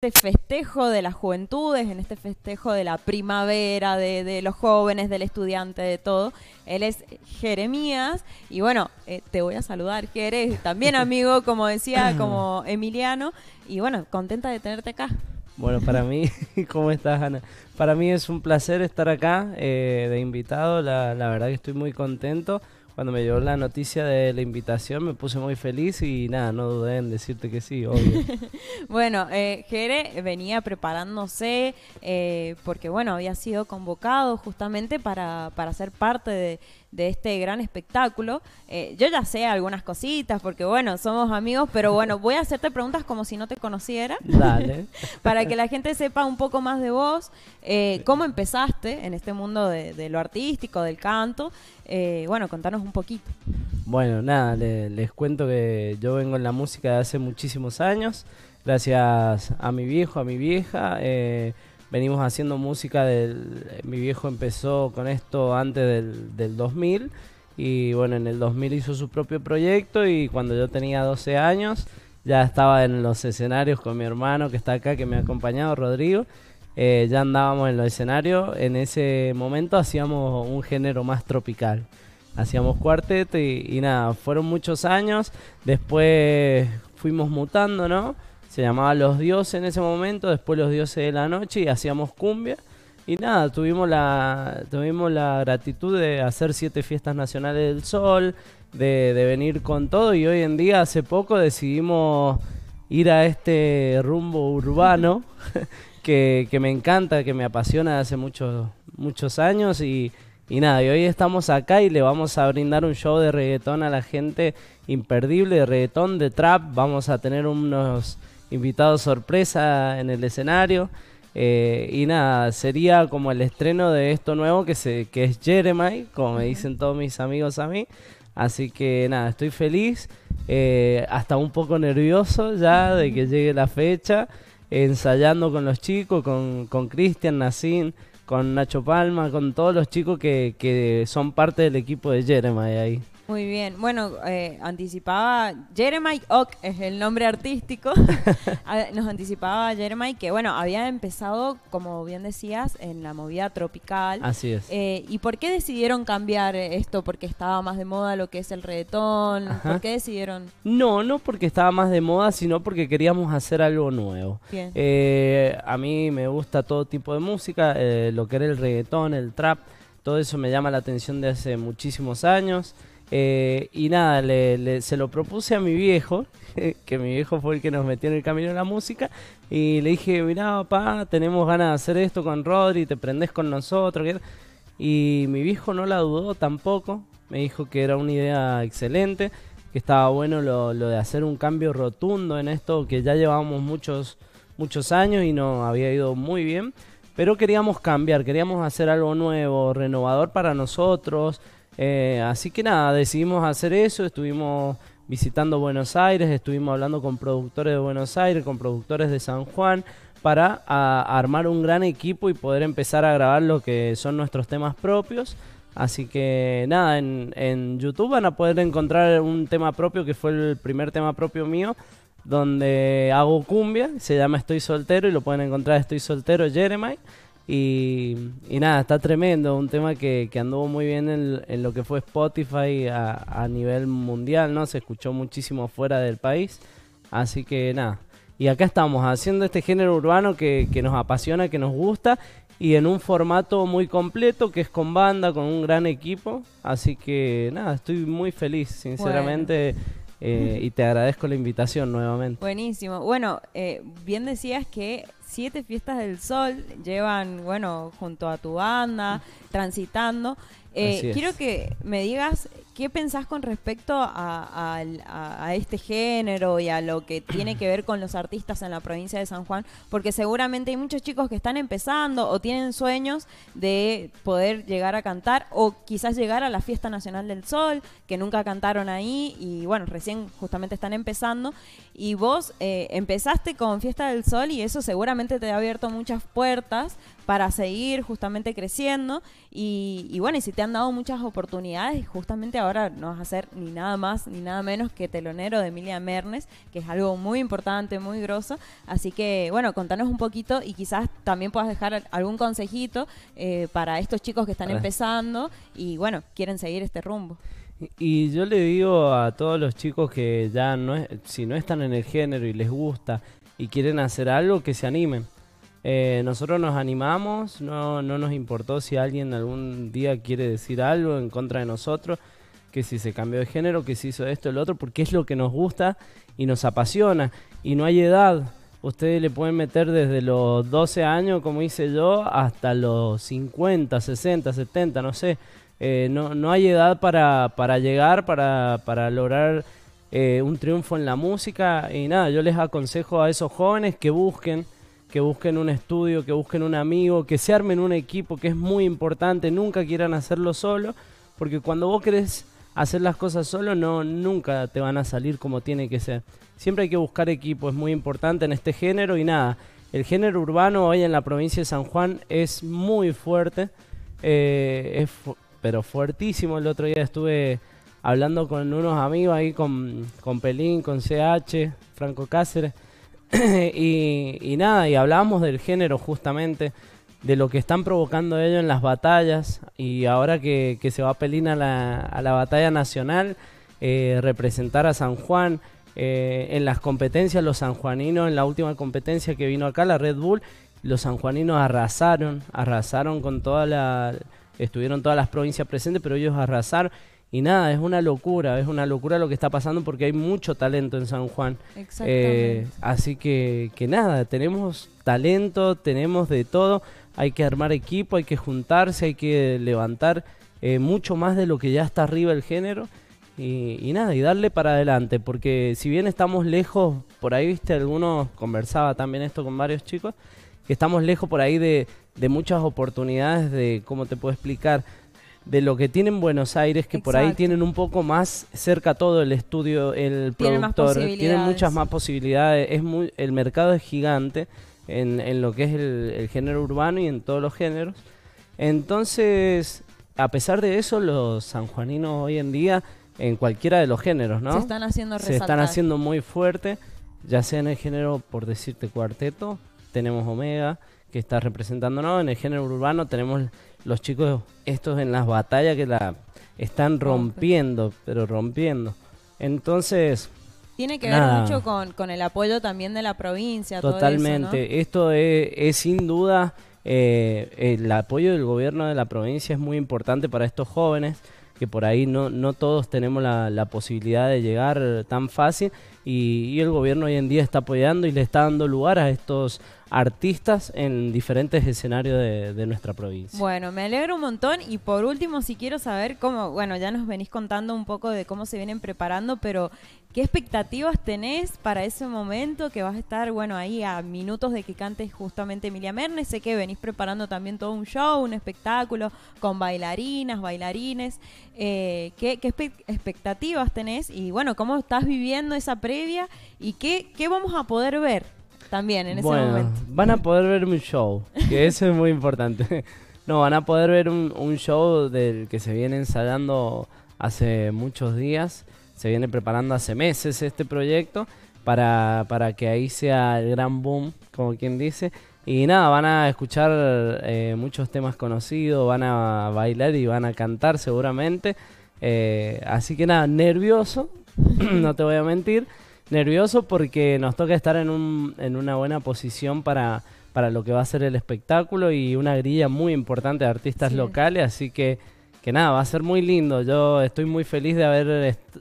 este festejo de las juventudes, en este festejo de la primavera, de, los jóvenes, del estudiante, de todo. Él es Jeremías y bueno, eh, te voy a saludar, que eres también amigo, como decía, como Emiliano, y bueno, contenta de tenerte acá. Bueno, para mí, ¿cómo estás, Ana? Para mí es un placer estar acá eh, de invitado, la verdad que estoy muy contento cuando me llegó la noticia de la invitación me puse muy feliz y nada, no dudé en decirte que sí, obvio. bueno, eh, Jere venía preparándose eh, porque, bueno, había sido convocado justamente para ser parte de, de este gran espectáculo. Eh, yo ya sé algunas cositas porque, bueno, somos amigos, pero bueno, voy a hacerte preguntas como si no te conociera. Dale. para que la gente sepa un poco más de vos, eh, cómo empezaste en este mundo de, lo artístico, del canto. Eh, bueno, contanos un poquito. Bueno, nada, les cuento que yo vengo en la música de hace muchísimos años, gracias a mi viejo, a mi vieja venimos haciendo música del... Eh, mi viejo empezó con esto antes del, del 2000 y bueno, en el 2000 hizo su propio proyecto y cuando yo tenía 12 años ya estaba en los escenarios con mi hermano que está acá, que me ha acompañado, Rodrigo. Eh, ya andábamos en los escenarios. En ese momento hacíamos un género más tropical. Hacíamos cuarteto y, y nada, fueron muchos años. Después fuimos mutando, ¿no? se llamaba Los Dioses en ese momento, después Los Dioses de la Noche y hacíamos cumbia. Y nada, tuvimos la, tuvimos la gratitud de hacer siete fiestas nacionales del sol, de, venir con todo y hoy en día hace poco decidimos ir a este rumbo urbano que, me encanta, que me apasiona hace muchos, muchos años y, y nada, y hoy estamos acá y le vamos a brindar un show de reggaetón a la gente imperdible, de reggaetón, de trap. Vamos a tener unos invitado sorpresa en el escenario. Eh, y nada, sería como el estreno de esto nuevo que, se, que es Jeremiah, como me dicen todos mis amigos a mí. Así que nada, estoy feliz, eh, hasta un poco nervioso ya de que llegue la fecha, ensayando con los chicos, con Cristian, con con Nacho Palma, con todos los chicos que, que son parte del equipo de Jeremiah ahí. Muy bien. Bueno, eh, anticipaba Jeremiah Ock, es el nombre artístico. Ah, nos anticipaba Jeremiah que, bueno, había empezado, como bien decías, en la movida tropical. Así es. Eh, ¿Y por qué decidieron cambiar esto? ¿Porque estaba más de moda lo que es el reggaetón? ¿Por qué decidieron? No, no porque estaba más de moda, sino porque queríamos hacer algo nuevo. Bien. Eh, a mí me gusta todo tipo de música, lo que era el reggaetón, el trap, todo eso me llama la atención de hace muchísimos años. Eh, y nada, se lo propuse a mi viejo, que mi viejo fue el que nos metió en el camino de la música, y le dije, mirá papá, tenemos ganas de hacer esto con Rodri, te prendés con nosotros. Y mi viejo no la dudó tampoco, me dijo que era una idea excelente, que estaba bueno lo, de hacer un cambio rotundo en esto, que ya llevábamos muchos, muchos años y no había ido muy bien, pero queríamos cambiar, queríamos hacer algo nuevo, renovador para nosotros eh, así que nada, decidimos hacer eso, estuvimos visitando Buenos Aires, estuvimos hablando con productores de Buenos Aires, con productores de San Juan, para armar un gran equipo y poder empezar a grabar lo que son nuestros temas propios. Así que nada, en, en YouTube van a poder encontrar un tema propio que fue el primer tema propio mío, donde hago cumbia, se llama Estoy Soltero y lo pueden encontrar Estoy Soltero Jeremiah. Y, nada, está tremendo. Un tema que, anduvo muy bien en, lo que fue Spotify a, nivel mundial, ¿no? Se escuchó muchísimo fuera del país. Así que nada. Y acá estamos, haciendo este género urbano que, nos apasiona, que nos gusta. Y en un formato muy completo, que es con banda, con un gran equipo. Así que nada, estoy muy feliz, sinceramente. Eh, y te agradezco la invitación nuevamente. Buenísimo. Bueno, eh, bien decías que siete fiestas del sol, llevan, bueno, junto a tu banda, transitando. Eh, quiero que me digas qué pensás con respecto a, este género y a lo que tiene que ver con los artistas en la provincia de San Juan, porque seguramente hay muchos chicos que están empezando o tienen sueños de poder llegar a cantar o quizás llegar a la Fiesta Nacional del Sol, que nunca cantaron ahí y bueno, recién justamente están empezando. Y vos eh, empezaste con Fiesta del Sol y eso seguramente te ha abierto muchas puertas para seguir justamente creciendo y, bueno, y si te han dado muchas oportunidades, justamente ahora no vas a ser ni nada más ni nada menos que telonero de Emilia Mernes, que es algo muy importante, muy grosso, así que bueno, contanos un poquito y quizás también puedas dejar algún consejito eh, para estos chicos que están empezando y bueno, quieren seguir este rumbo. Y yo le digo a todos los chicos que ya no es, si no están en el género y les gusta, y quieren hacer algo, que se animen. Eh, nosotros nos animamos, no, no nos importó si alguien algún día quiere decir algo en contra de nosotros, que si se cambió de género, que si hizo esto, el otro, porque es lo que nos gusta y nos apasiona. Y no hay edad, ustedes le pueden meter desde los 12 años, como hice yo, hasta los 50, 60, 70, no sé. Eh, no, hay edad para, llegar, para, para lograr eh, un triunfo en la música. Y nada, yo les aconsejo a esos jóvenes que busquen, que busquen un estudio, que busquen un amigo, que se armen un equipo, que es muy importante, nunca quieran hacerlo solo, porque cuando vos querés hacer las cosas solo, no, nunca te van a salir como tiene que ser. Siempre hay que buscar equipo, es muy importante en este género y nada. El género urbano hoy en la provincia de San Juan es muy fuerte, eh, pero fuertísimo. El otro día estuve hablando con unos amigos ahí, con, con Pelín, con CH, Franco Cáceres, y, nada, y hablábamos del género justamente, de lo que están provocando ellos en las batallas, y ahora que, que se va Pelín a la, a la batalla nacional, eh, representar a San Juan. Eh, en las competencias, los sanjuaninos, en la última competencia que vino acá, la Red Bull, los sanjuaninos arrasaron, arrasaron con toda la, estuvieron todas las provincias presentes, pero ellos arrasaron y nada, es una locura, es una locura lo que está pasando porque hay mucho talento en San Juan. Eh, así que, que nada, tenemos talento, tenemos de todo, hay que armar equipo, hay que juntarse, hay que levantar eh, mucho más de lo que ya está arriba el género. Y, y, nada, y darle para adelante, porque si bien estamos lejos, por ahí viste, algunos conversaba también esto con varios chicos, que estamos lejos por ahí de, de muchas oportunidades de, ¿cómo te puedo explicar? de lo que tienen Buenos Aires, que por ahí tienen un poco más cerca todo el estudio, el productor, tienen muchas más posibilidades, es muy, el mercado es gigante en, lo que es el, género urbano y en todos los géneros. Entonces, a pesar de eso, los sanjuaninos hoy en día, en cualquiera de los géneros, ¿no? Se están haciendo Se están haciendo muy fuerte, ya sea en el género, por decirte, cuarteto, tenemos Omega, que está representando, no, en el género urbano tenemos los chicos estos en las batallas que la están rompiendo, pero rompiendo. Entonces... Tiene que ver mucho con, el apoyo también de la provincia. Totalmente. Esto es, sin duda, eh, el apoyo del gobierno de la provincia es muy importante para estos jóvenes que por ahí no, no todos tenemos la, la posibilidad de llegar tan fácil y, el gobierno hoy en día está apoyando y le está dando lugar a estos artistas en diferentes escenarios de, nuestra provincia. Bueno, me alegro un montón y por último, si quiero saber cómo, bueno, ya nos venís contando un poco de cómo se vienen preparando, pero ¿qué expectativas tenés para ese momento que vas a estar, bueno, ahí a minutos de que cantes justamente Emilia Mernes? Sé que venís preparando también todo un show, un espectáculo con bailarinas, bailarines. Eh, ¿qué, expectativas tenés? Y bueno, ¿cómo estás viviendo esa previa? y qué, qué vamos a poder ver también en ese momento. Van a poder ver un show, que eso es muy importante. No, van a poder ver un, un show del que se viene ensayando hace muchos días, se viene preparando hace meses este proyecto para, para que ahí sea el gran boom, como quien dice. Y nada, van a escuchar eh, muchos temas conocidos, van a bailar y van a cantar seguramente. Eh, así que nada, nervioso, no te voy a mentir nervioso porque nos toca estar en, un, en una buena posición para, para lo que va a ser el espectáculo y una grilla muy importante de artistas locales, así que, que nada, va a ser muy lindo. Yo estoy muy feliz de haber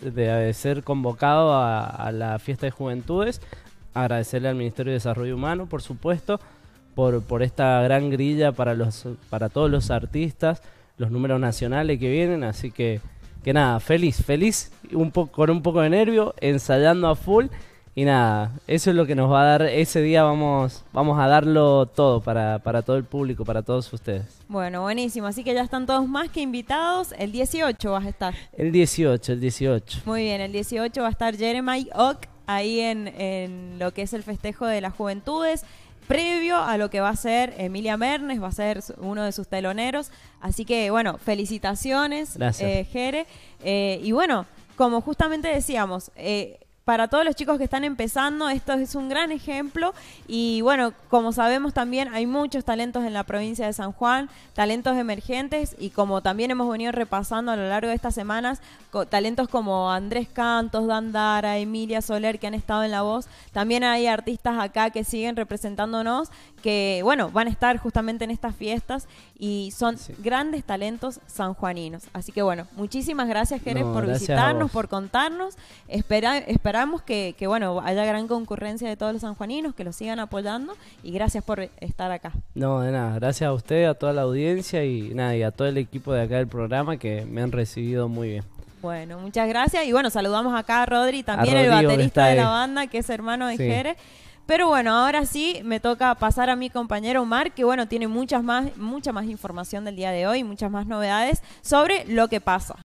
de ser convocado a, la fiesta de juventudes, agradecerle al Ministerio de Desarrollo Humano, por supuesto, por, por esta gran grilla para, los, para todos los artistas, los números nacionales que vienen, así que que nada, feliz, feliz, un poco, con un poco de nervio, ensayando a full. Y nada, eso es lo que nos va a dar, ese día vamos, vamos a darlo todo para, todo el público, para todos ustedes. Bueno, buenísimo, así que ya están todos más que invitados, el 18 vas a estar. El 18, el 18. Muy bien, el 18 va a estar Jeremiah Ock ahí en, en lo que es el festejo de las juventudes previo a lo que va a ser Emilia Mernes, va a ser uno de sus teloneros. Así que, bueno, felicitaciones, eh, Jere. Eh, y bueno, como justamente decíamos, eh, para todos los chicos que están empezando, esto es un gran ejemplo. Y bueno, como sabemos también hay muchos talentos en la provincia de San Juan, talentos emergentes y como también hemos venido repasando a lo largo de estas semanas, talentos como Andrés Cantos, Dandara, Emilia Soler que han estado en La Voz, también hay artistas acá que siguen representándonos, que bueno, van a estar justamente en estas fiestas y son grandes talentos sanjuaninos. Así que bueno, muchísimas gracias Jerez por visitarnos, por contarnos. Espera, espera Esperamos que, bueno, haya gran concurrencia de todos los sanjuaninos, que lo sigan apoyando y gracias por estar acá. No, de nada, gracias a usted, a toda la audiencia y nada, a todo el equipo de acá del programa que me han recibido muy bien. Bueno, muchas gracias y bueno, saludamos acá a Rodri, también el baterista de la banda, que es hermano de jere Jerez. Pero bueno, ahora sí me toca pasar a mi compañero Omar, que bueno, tiene muchas más, mucha más información del día de hoy, muchas más novedades sobre lo que pasa.